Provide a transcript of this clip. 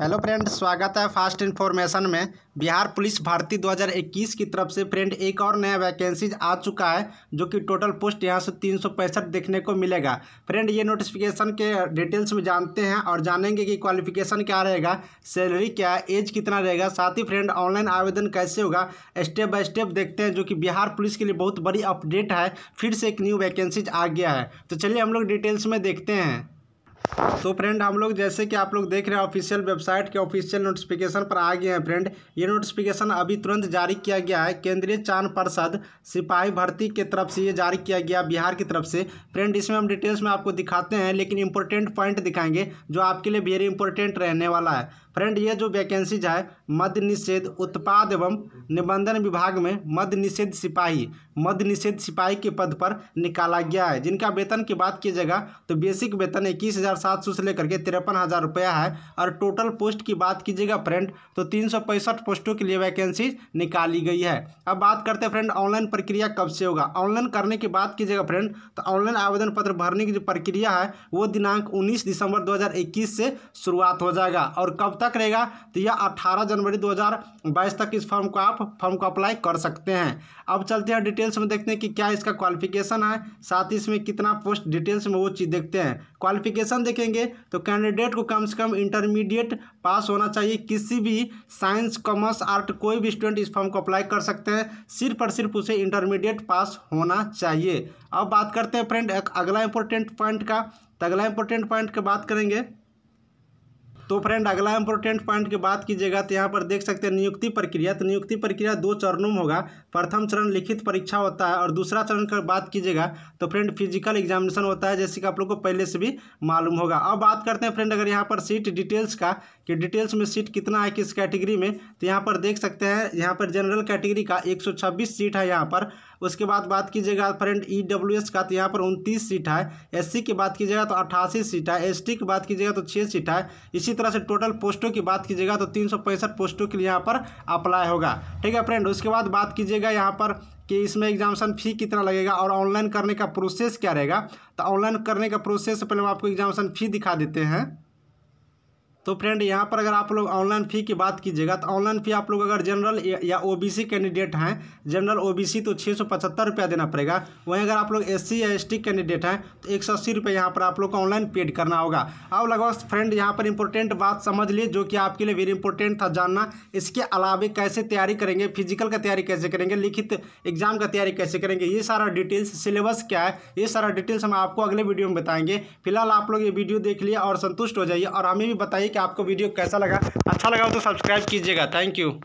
hello friend स्वागत है fast information में बिहार पुलिस भर्ती 2021 की तरफ से फ्रेंड एक और नया वैकेंसीज आ चुका है जो कि टोटल पोस्ट यहां से तीन देखने को मिलेगा फ्रेंड ये नोटिफिकेशन के डिटेल्स में जानते हैं और जानेंगे कि क्वालिफिकेशन क्या रहेगा सैलरी क्या है एज कितना रहेगा साथ ही फ्रेंड ऑनलाइन आवेदन कैसे होगा स्टेप बाय स्टेप देखते हैं जो कि बिहार पुलिस के लिए बहुत बड़ी अपडेट है फिर से एक न्यू वैकेंसीज आ गया है तो चलिए हम लोग डिटेल्स में देखते हैं तो फ्रेंड हम लोग जैसे कि आप लोग देख रहे हैं ऑफिशियल वेबसाइट के ऑफिशियल नोटिफिकेशन पर आ गए हैं फ्रेंड ये नोटिफिकेशन अभी तुरंत जारी किया गया है केंद्रीय चांद पर्षद सिपाही भर्ती के तरफ से ये जारी किया गया बिहार की तरफ से फ्रेंड इसमें हम डिटेल्स में आपको दिखाते हैं लेकिन इंपॉर्टेंट पॉइंट दिखाएंगे जो आपके लिए वेरी इंपॉर्टेंट रहने वाला है फ्रेंड ये जो वैकेंसीज है मद्य निषेध उत्पाद एवं निबंधन विभाग में मद्य निषेध सिपाही मद्य निषेध सिपाही के पद पर निकाला गया है जिनका वेतन की बात की जाएगा तो बेसिक वेतन इक्कीस हज़ार सात सौ से लेकर के तिरपन हज़ार रुपया है और टोटल पोस्ट की बात कीजिएगा फ्रेंड तो तीन सौ पैंसठ पोस्टों के लिए वैकेंसी निकाली गई है अब बात करते हैं फ्रेंड ऑनलाइन प्रक्रिया कब से होगा ऑनलाइन करने की बात कीजिएगा फ्रेंड तो ऑनलाइन आवेदन पत्र भरने की जो प्रक्रिया है वो दिनांक उन्नीस दिसंबर दो से शुरुआत हो जाएगा और कब तक तक रहेगा तो यह अट्ठारह जनवरी 2022 तक इस फॉर्म को आप फॉर्म को अप्लाई कर सकते हैं अब चलते हैं डिटेल्स में देखते हैं कि क्या इसका क्वालिफिकेशन है साथ ही इसमें कितना पोस्ट डिटेल्स में वो चीज़ देखते हैं क्वालिफिकेशन देखेंगे तो कैंडिडेट को कम से कम इंटरमीडिएट पास होना चाहिए किसी भी साइंस कॉमर्स आर्ट कोई भी स्टूडेंट इस फॉर्म को अप्लाई कर सकते हैं सिर्फ और सिर्फ उसे इंटरमीडिएट पास होना चाहिए अब बात करते हैं फ्रेंड अगला इंपॉर्टेंट पॉइंट का तो अगला इंपॉर्टेंट पॉइंट की बात करेंगे तो फ्रेंड अगला इंपॉर्टेंट पॉइंट की बात कीजिएगा तो यहाँ पर देख सकते हैं नियुक्ति प्रक्रिया तो नियुक्ति प्रक्रिया दो चरणों में होगा प्रथम चरण लिखित परीक्षा होता है और दूसरा चरण की बात कीजिएगा तो फ्रेंड फिजिकल एग्जामिनेशन होता है जैसे कि आप लोग को पहले से भी मालूम होगा अब बात करते हैं फ्रेंड अगर यहाँ पर सीट डिटेल्स का कि डिटेल्स में सीट कितना है किस कैटेगरी में तो यहाँ पर देख सकते हैं यहाँ पर जनरल कैटेगरी का एक सीट है यहाँ पर उसके बाद बात कीजिएगा फ्रेंड ई डब्ल्यू एस का तो यहाँ पर उनतीस सीट है एस सी की बात कीजिएगा तो अट्ठासी सीट है एस टी की बात कीजिएगा तो छः सीट है इसी तरह से टोटल पोस्टों की बात कीजिएगा तो तीन पोस्टों के लिए यहाँ पर अप्लाई होगा ठीक है फ्रेंड उसके बाद बात कीजिएगा यहाँ पर कि इसमें एग्जामेशन फ़ी कितना लगेगा और ऑनलाइन करने का प्रोसेस क्या रहेगा तो ऑनलाइन करने का प्रोसेस पहले हम आपको एग्जामेशन फ़ी दिखा देते हैं तो फ्रेंड यहाँ पर अगर आप लोग ऑनलाइन फ़ी की बात कीजिएगा तो ऑनलाइन फ़ी आप लोग अगर जनरल या ओबीसी कैंडिडेट हैं जनरल ओबीसी तो छः सौ पचहत्तर रुपया देना पड़ेगा वहीं अगर आप लोग एससी या एसटी कैंडिडेट हैं तो एक सौ अस्सी रुपये यहाँ पर आप लोग को ऑनलाइन पेड करना होगा अब लगभग फ्रेंड यहाँ पर इंपॉर्टेंट बात समझ लिए जो कि आपके लिए वेरी इंपॉर्टेंट था जानना इसके अलावा कैसे तैयारी करेंगे फिजिकल का तैयारी कैसे करेंगे लिखित एग्जाम का तैयारी कैसे करेंगे ये सारा डिटेल्स सिलेबस क्या है ये सारा डिटेल्स हम आपको अगले वीडियो में बताएंगे फिलहाल आप लोग ये वीडियो देख लिए और संतुष्ट हो जाइए और हमें भी बताइए कि आपको वीडियो कैसा लगा अच्छा लगा तो सब्सक्राइब कीजिएगा थैंक यू